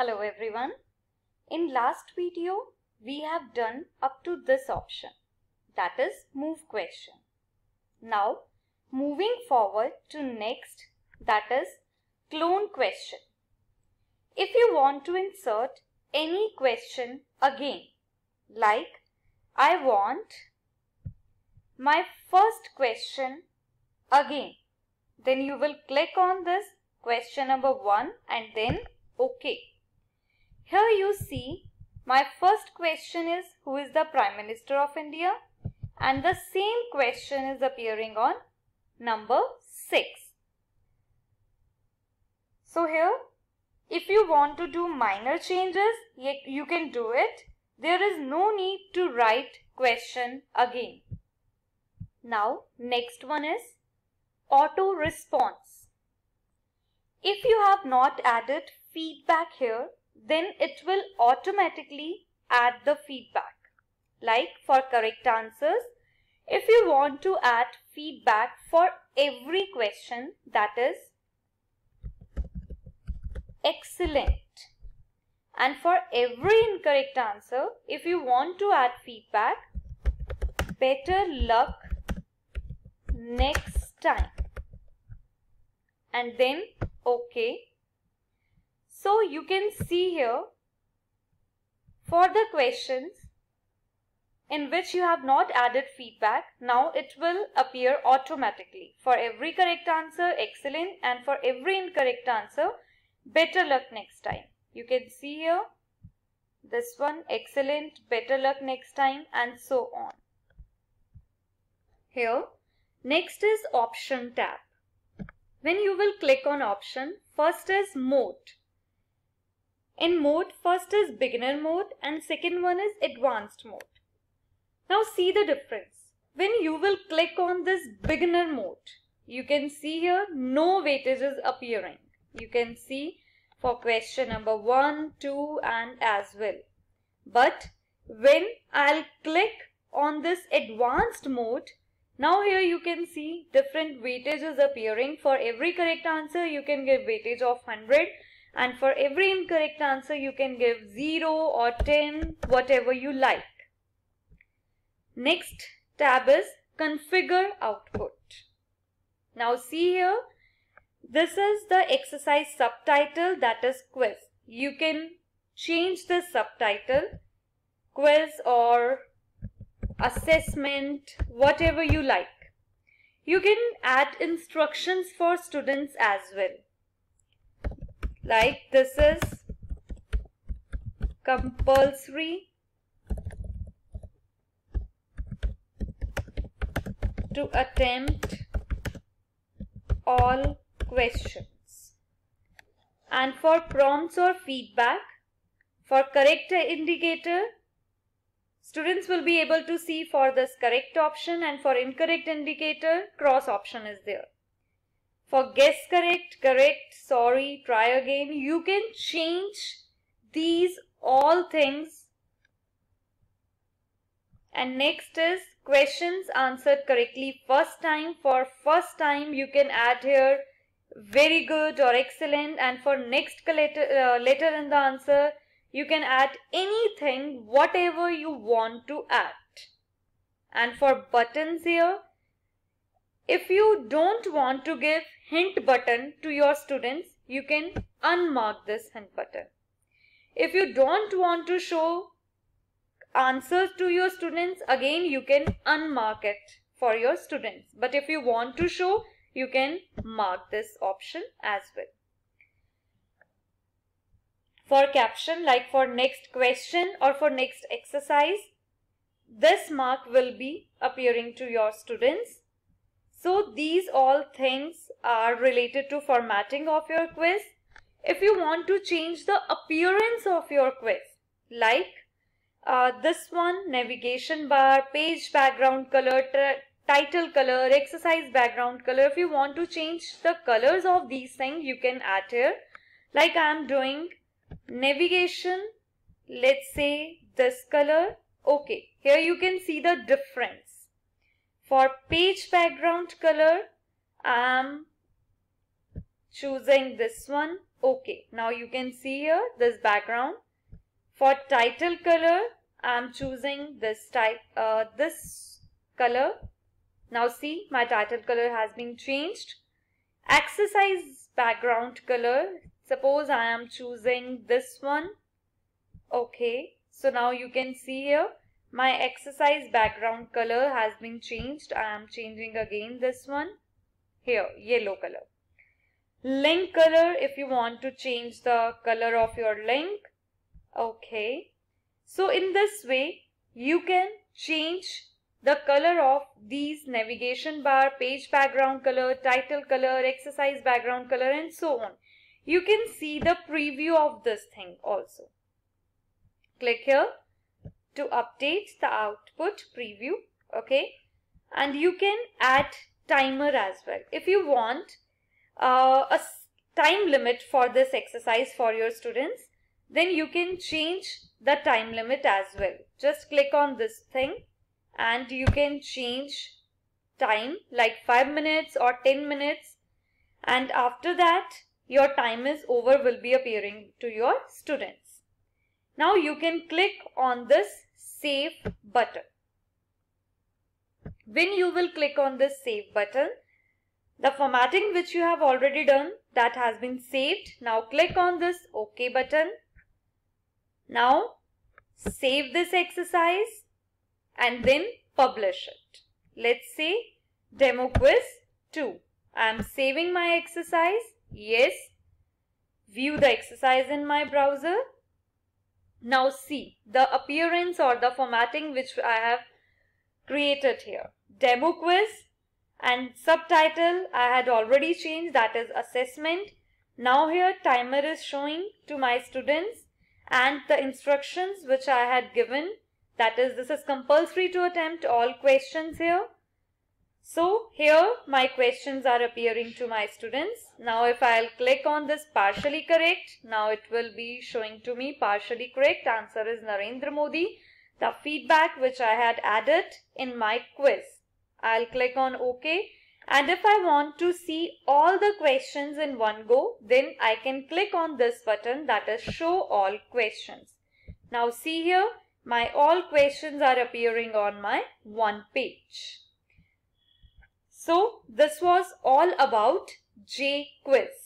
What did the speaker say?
Hello everyone. In last video, we have done up to this option, that is move question. Now, moving forward to next, that is clone question. If you want to insert any question again, like I want my first question again, then you will click on this question number 1 and then OK. Here you see my first question is who is the Prime Minister of India and the same question is appearing on number 6. So here if you want to do minor changes you can do it. There is no need to write question again. Now next one is auto response. If you have not added feedback here then it will automatically add the feedback. Like for correct answers, if you want to add feedback for every question that is excellent. And for every incorrect answer, if you want to add feedback, better luck next time. And then OK so you can see here for the questions in which you have not added feedback, now it will appear automatically. For every correct answer, excellent and for every incorrect answer, better luck next time. You can see here this one excellent better luck next time and so on here next is option tab when you will click on option first is mode in mode. First is beginner mode and second one is advanced mode. Now see the difference. When you will click on this beginner mode, you can see here no weightage is appearing. You can see for question number 1, 2 and as well. But when I'll click on this advanced mode, now here you can see different weightages appearing. For every correct answer, you can give weightage of 100 and for every incorrect answer you can give 0 or 10 whatever you like. Next tab is configure output. Now see here this is the exercise subtitle that is quiz. You can change the subtitle quiz or assessment whatever you like. You can add instructions for students as well like this is compulsory to attempt all questions. And for prompts or feedback, for correct indicator, students will be able to see for this correct option and for incorrect indicator, cross option is there for guess correct, correct, sorry, try again. You can change these all things. And next is questions answered correctly first time. For first time you can add here very good or excellent and for next letter, uh, letter in the answer you can add anything whatever you want to add. And for buttons here if you don't want to give hint button to your students, you can unmark this hint button. If you don't want to show answers to your students, again you can unmark it for your students. But if you want to show, you can mark this option as well. For caption, like for next question or for next exercise, this mark will be appearing to your students so these all things are related to formatting of your quiz. If you want to change the appearance of your quiz, like uh, this one, navigation bar, page background color, title color, exercise background color. If you want to change the colors of these things, you can add here. Like I am doing navigation, let's say this color. Okay, here you can see the difference. For page background color, I am choosing this one. Okay, now you can see here this background. For title color, I am choosing this type, uh, this color. Now see, my title color has been changed. Exercise background color, suppose I am choosing this one. Okay, so now you can see here my exercise background color has been changed. I am changing again this one here yellow color. Link color if you want to change the color of your link. Okay. So in this way you can change the color of these navigation bar, page background color, title color, exercise background color and so on. You can see the preview of this thing also. Click here to update the output preview okay and you can add timer as well if you want uh, a time limit for this exercise for your students then you can change the time limit as well just click on this thing and you can change time like 5 minutes or 10 minutes and after that your time is over will be appearing to your students. Now you can click on this save button. When you will click on this save button, the formatting which you have already done that has been saved. Now click on this OK button. Now save this exercise and then publish it. Let's say demo quiz 2. I am saving my exercise. Yes. View the exercise in my browser. Now see the appearance or the formatting which I have created here. Demo quiz and subtitle I had already changed that is assessment. Now here timer is showing to my students and the instructions which I had given that is this is compulsory to attempt all questions here so here my questions are appearing to my students. Now if I'll click on this partially correct, now it will be showing to me partially correct. Answer is Narendra Modi. The feedback which I had added in my quiz. I'll click on OK. And if I want to see all the questions in one go, then I can click on this button that is show all questions. Now see here, my all questions are appearing on my one page. So this was all about J quiz.